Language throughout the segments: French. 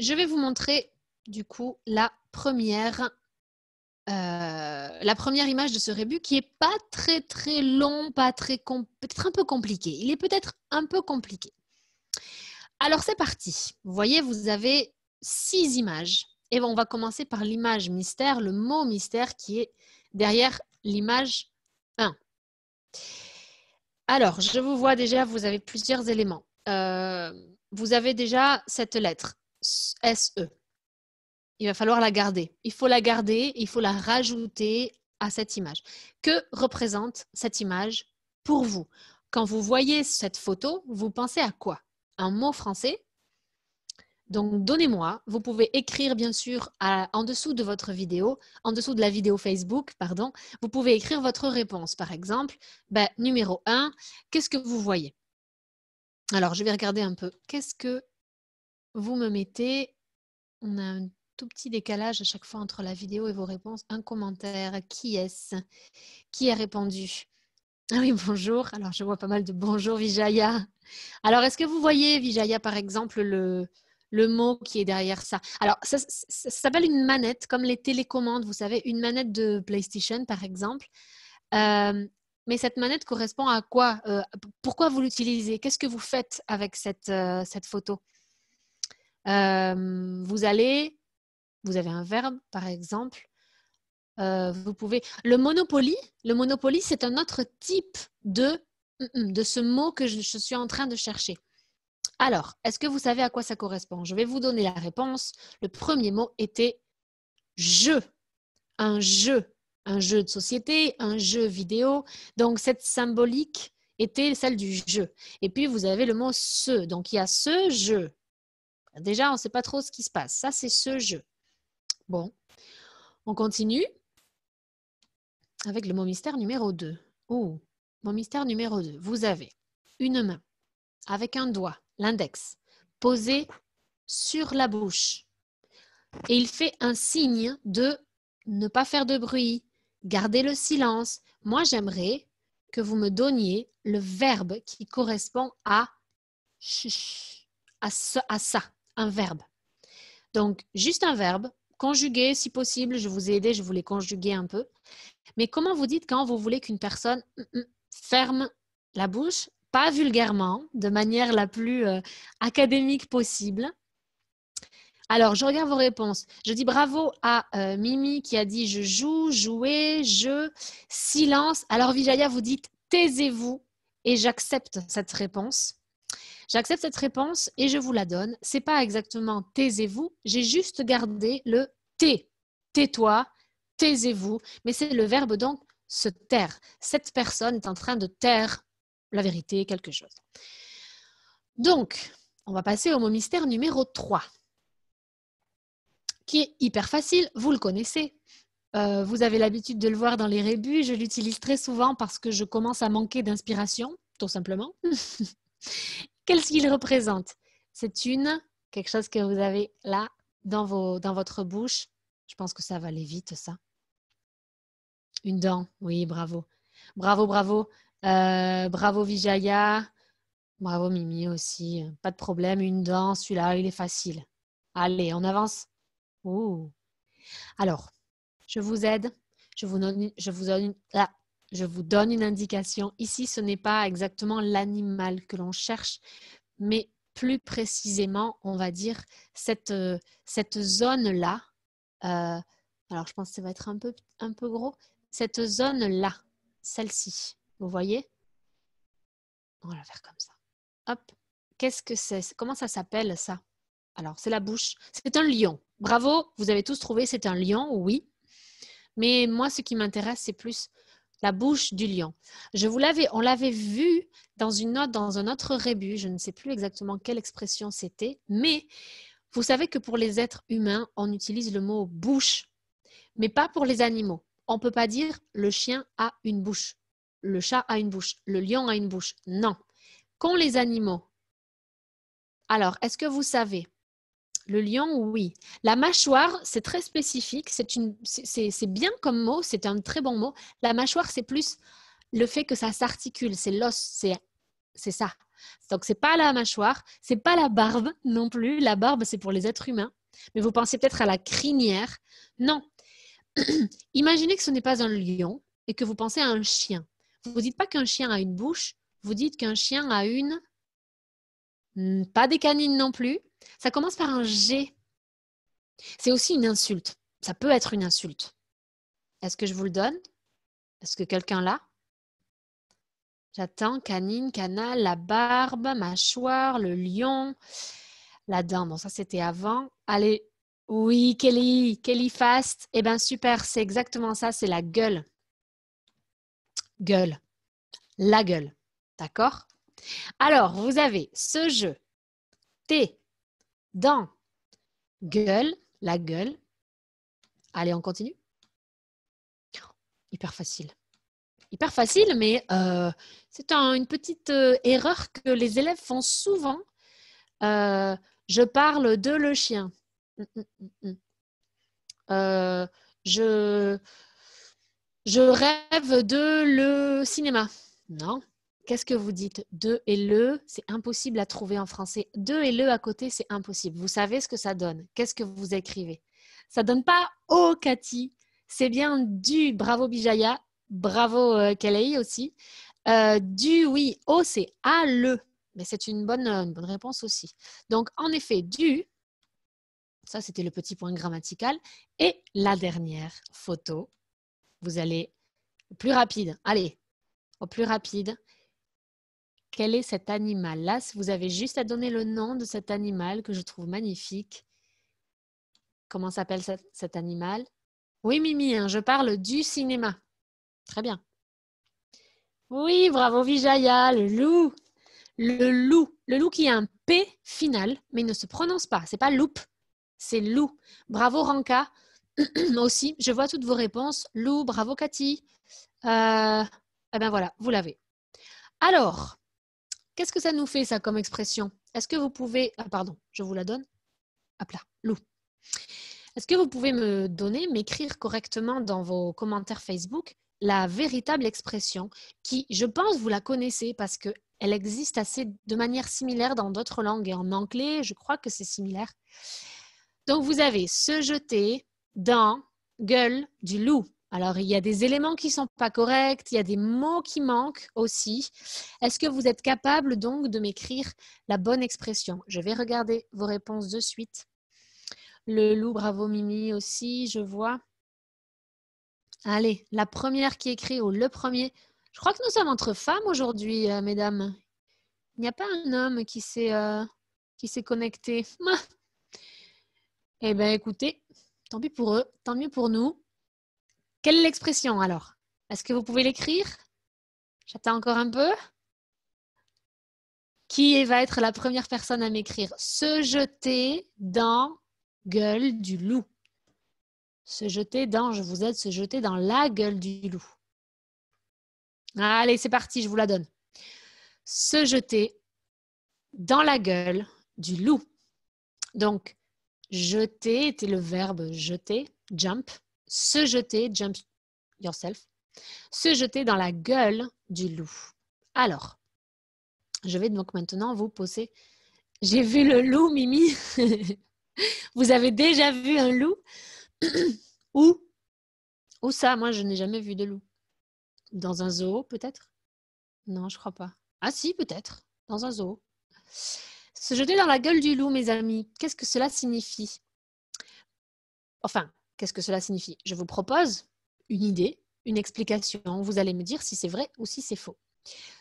Je vais vous montrer du coup la première, euh, la première image de ce rébus qui n'est pas très très long, pas très peut-être un peu compliqué. Il est peut-être un peu compliqué. Alors c'est parti. Vous voyez, vous avez six images. Et on va commencer par l'image mystère, le mot mystère qui est derrière l'image 1. Alors, je vous vois déjà, vous avez plusieurs éléments. Euh, vous avez déjà cette lettre SE. Il va falloir la garder. Il faut la garder, il faut la rajouter à cette image. Que représente cette image pour vous Quand vous voyez cette photo, vous pensez à quoi Un mot français donc, donnez-moi, vous pouvez écrire bien sûr en dessous de votre vidéo, en dessous de la vidéo Facebook, pardon, vous pouvez écrire votre réponse. Par exemple, ben, numéro 1, qu'est-ce que vous voyez Alors, je vais regarder un peu. Qu'est-ce que vous me mettez, on a un tout petit décalage à chaque fois entre la vidéo et vos réponses, un commentaire, qui est-ce Qui a répondu ah oui, bonjour. Alors, je vois pas mal de bonjour Vijaya. Alors, est-ce que vous voyez, Vijaya, par exemple, le, mot qui est derrière ça. Alors, ça, s'appelle une manette, comme les télécommandes, vous savez, une manette de PlayStation, par exemple. Euh, mais cette manette correspond à quoi euh, Pourquoi vous l'utilisez Qu'est-ce que vous faites avec cette, euh, cette photo euh, vous allez, vous avez un verbe par exemple. Euh, vous pouvez. Le monopoly, le monopoly, c'est un autre type de de ce mot que je, suis en train de chercher. Alors, est-ce que vous savez à quoi ça correspond Je vais vous donner la réponse. Le premier mot était jeu. Un jeu, un jeu de société, un jeu vidéo. Donc, cette symbolique était celle du jeu. Et puis, vous avez le mot ce. Donc, il y a ce jeu, Déjà, on ne sait pas trop ce qui se passe. Ça, c'est ce jeu. Bon, on continue avec le mot mystère numéro 2. Oh, mot mystère numéro 2. Vous avez une main avec un doigt, l'index, posé sur la bouche. Et il fait un signe de ne pas faire de bruit, garder le silence. Moi, j'aimerais que vous me donniez le verbe qui correspond à à, à ça un verbe. Donc, juste un verbe, conjugué si possible, je vous ai aidé, je voulais conjuguer un peu. Mais comment vous dites quand vous voulez qu'une personne mm, mm, ferme la bouche, pas vulgairement, de manière la plus euh, académique possible alors, je regarde vos réponses. Je dis bravo à euh, Mimi qui a dit je joue, jouer, je, silence. Alors, Vijaya, vous dites taisez-vous et j'accepte cette réponse. J'accepte cette réponse et je vous la donne. C'est pas exactement taisez-vous, j'ai juste gardé le T. Tais-toi, taisez-vous, mais c'est le verbe donc se taire. Cette personne est en train de taire la vérité, quelque chose. Donc, on va passer au mot mystère numéro 3, qui est hyper facile, vous le connaissez. Euh, vous avez l'habitude de le voir dans les rébus, je l'utilise très souvent parce que je commence à manquer d'inspiration, tout simplement. Qu'est-ce qu'il représente C'est une, quelque chose que vous avez là dans, vos, dans votre bouche. Je pense que ça va aller vite, ça. Une dent, oui, bravo. Bravo, bravo. Euh, bravo Vijaya. Bravo Mimi aussi. Pas de problème, une dent, celui-là, il est facile. Allez, on avance. Ouh. Alors, je vous aide. Je vous donne, je vous donne, je vous donne une indication. Ici, ce n'est pas exactement l'animal que l'on cherche, mais plus précisément, on va dire, cette, euh, cette zone-là. Euh, alors, je pense que ça va être un peu, un peu gros. Cette zone-là, celle-ci, vous voyez On va la faire comme ça. Hop. Qu'est-ce que c'est Comment ça s'appelle ça Alors, c'est la bouche. C'est un lion. Bravo, vous avez tous trouvé, c'est un lion, oui. Mais moi, ce qui m'intéresse, c'est plus la bouche du lion. Je vous l'avais, on l'avait vu dans une note, dans un autre rébus. je ne sais plus exactement quelle expression c'était, mais vous savez que pour les êtres humains, on utilise le mot bouche, mais pas pour les animaux. On ne peut pas dire le chien a une bouche, le chat a une bouche, le lion a une bouche. Non. Qu'ont les animaux Alors, est-ce que vous savez le lion, oui. La mâchoire, c'est très spécifique. C'est, une, c'est, bien comme mot, c'est un très bon mot. La mâchoire, c'est plus le fait que ça s'articule, c'est l'os, c'est, c'est ça. Donc, c'est pas la mâchoire, c'est pas la barbe non plus. La barbe, c'est pour les êtres humains. Mais vous pensez peut-être à la crinière. Non. Imaginez que ce n'est pas un lion et que vous pensez à un chien. Vous ne dites pas qu'un chien a une bouche, vous dites qu'un chien a une. Hmm, pas des canines non plus, ça commence par un G. C'est aussi une insulte. Ça peut être une insulte. Est-ce que je vous le donne Est-ce que quelqu'un l'a J'attends canine, canal, la barbe, mâchoire, le lion, la dent. Bon, ça c'était avant. Allez, oui, Kelly, Kelly Fast. Eh bien, super, c'est exactement ça, c'est la gueule. Gueule. La gueule. D'accord Alors, vous avez ce jeu. T, dans Gueule, la gueule. Allez, on continue. Hyper facile. Hyper facile, mais euh, c'est une petite euh, erreur que les élèves font souvent. Euh, je parle de le chien. Mm, mm, mm, je, je rêve de le cinéma. Non, Qu'est-ce que vous dites De et le, c'est impossible à trouver en français. De et le à côté, c'est impossible. Vous savez ce que ça donne. Qu'est-ce que vous écrivez Ça donne pas Oh Cathy. C'est bien du. Bravo Bijaya. Bravo euh, Kalei aussi. Euh, du oui. Oh, c'est à le. Mais c'est une bonne, euh, une bonne réponse aussi. Donc, en effet, du, ça, c'était le petit point grammatical. Et la dernière photo, vous allez plus rapide. Allez, au plus rapide quel est cet animal-là Vous avez juste à donner le nom de cet animal que je trouve magnifique. Comment s'appelle cet, animal Oui, Mimi, hein, je parle du cinéma. Très bien. Oui, bravo Vijaya, le loup. Le loup. Le loup qui a un P final, mais il ne se prononce pas. C'est pas loup, c'est loup. Bravo Ranka. aussi, je vois toutes vos réponses. Loup, bravo Cathy. Euh, eh bien voilà, vous l'avez. Alors, Qu'est-ce que ça nous fait, ça, comme expression Est-ce que vous pouvez. Ah, pardon, je vous la donne. Hop là, loup. Est-ce que vous pouvez me donner, m'écrire correctement dans vos commentaires Facebook la véritable expression qui, je pense, vous la connaissez parce qu'elle existe assez de manière similaire dans d'autres langues et en anglais, je crois que c'est similaire. Donc, vous avez se jeter dans gueule du loup. Alors, il y a des éléments qui ne sont pas corrects, il y a des mots qui manquent aussi. Est-ce que vous êtes capable donc de m'écrire la bonne expression Je vais regarder vos réponses de suite. Le loup, bravo Mimi aussi, je vois. Allez, la première qui écrit ou le premier. Je crois que nous sommes entre femmes aujourd'hui, euh, mesdames. Il n'y a pas un homme qui s'est euh, connecté. eh bien, écoutez, tant pis pour eux, tant mieux pour nous. Quelle est l'expression alors Est-ce que vous pouvez l'écrire J'attends encore un peu. Qui va être la première personne à m'écrire Se jeter dans gueule du loup. Se jeter dans, je vous aide, se jeter dans la gueule du loup. Allez, c'est parti, je vous la donne. Se jeter dans la gueule du loup. Donc, jeter était le verbe jeter, jump se jeter, jump yourself, se jeter dans la gueule du loup. Alors, je vais donc maintenant vous poser. J'ai vu le loup, Mimi. vous avez déjà vu un loup Où Où ça Moi, je n'ai jamais vu de loup. Dans un zoo, peut-être Non, je crois pas. Ah si, peut-être. Dans un zoo. Se jeter dans la gueule du loup, mes amis, qu'est-ce que cela signifie Enfin, Qu'est-ce que cela signifie Je vous propose une idée, une explication. Vous allez me dire si c'est vrai ou si c'est faux.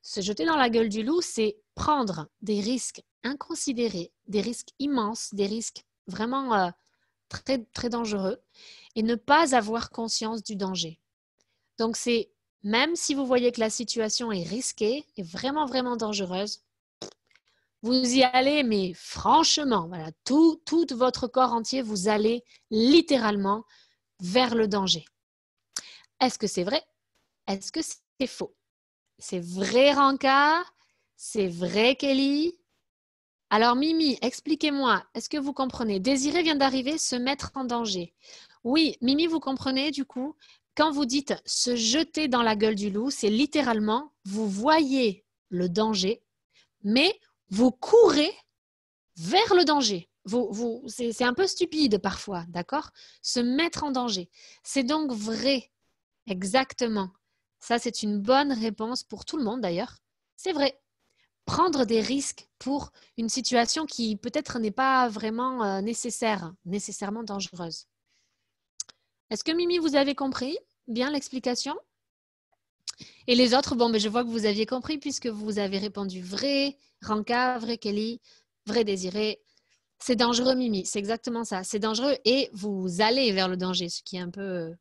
Se jeter dans la gueule du loup, c'est prendre des risques inconsidérés, des risques immenses, des risques vraiment euh, très, très dangereux et ne pas avoir conscience du danger. Donc c'est même si vous voyez que la situation est risquée et vraiment, vraiment dangereuse, vous y allez, mais franchement, voilà, tout, votre corps entier, vous allez littéralement vers le danger. Est-ce que c'est vrai Est-ce que c'est faux C'est vrai Ranka C'est vrai Kelly Alors Mimi, expliquez-moi, est-ce que vous comprenez Désiré vient d'arriver, se mettre en danger. Oui, Mimi, vous comprenez du coup quand vous dites se jeter dans la gueule du loup, c'est littéralement vous voyez le danger, mais vous courez vers le danger. Vous, c'est un peu stupide parfois, d'accord Se mettre en danger. C'est donc vrai, exactement. Ça, c'est une bonne réponse pour tout le monde d'ailleurs. C'est vrai. Prendre des risques pour une situation qui peut-être n'est pas vraiment euh, nécessaire, nécessairement dangereuse. Est-ce que Mimi, vous avez compris bien l'explication et les autres, bon, mais ben, je vois que vous aviez compris puisque vous avez répondu vrai, Ranka, vrai Kelly, vrai désiré. C'est dangereux, Mimi. C'est exactement ça. C'est dangereux et vous allez vers le danger, ce qui est un peu,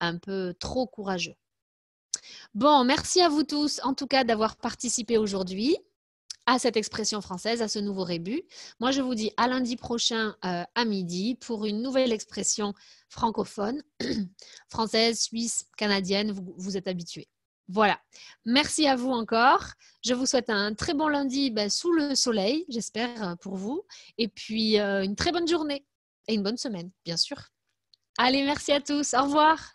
un peu trop courageux. Bon, merci à vous tous, en tout cas, d'avoir participé aujourd'hui à cette expression française, à ce nouveau rébut. Moi, je vous dis à lundi prochain euh, à midi pour une nouvelle expression francophone, française, suisse, canadienne, vous, vous êtes habitués. Voilà. Merci à vous encore. Je vous souhaite un très bon lundi ben, sous le soleil, j'espère, euh, pour vous. Et puis, euh, une très bonne journée et une bonne semaine, bien sûr. Allez, merci à tous. Au revoir.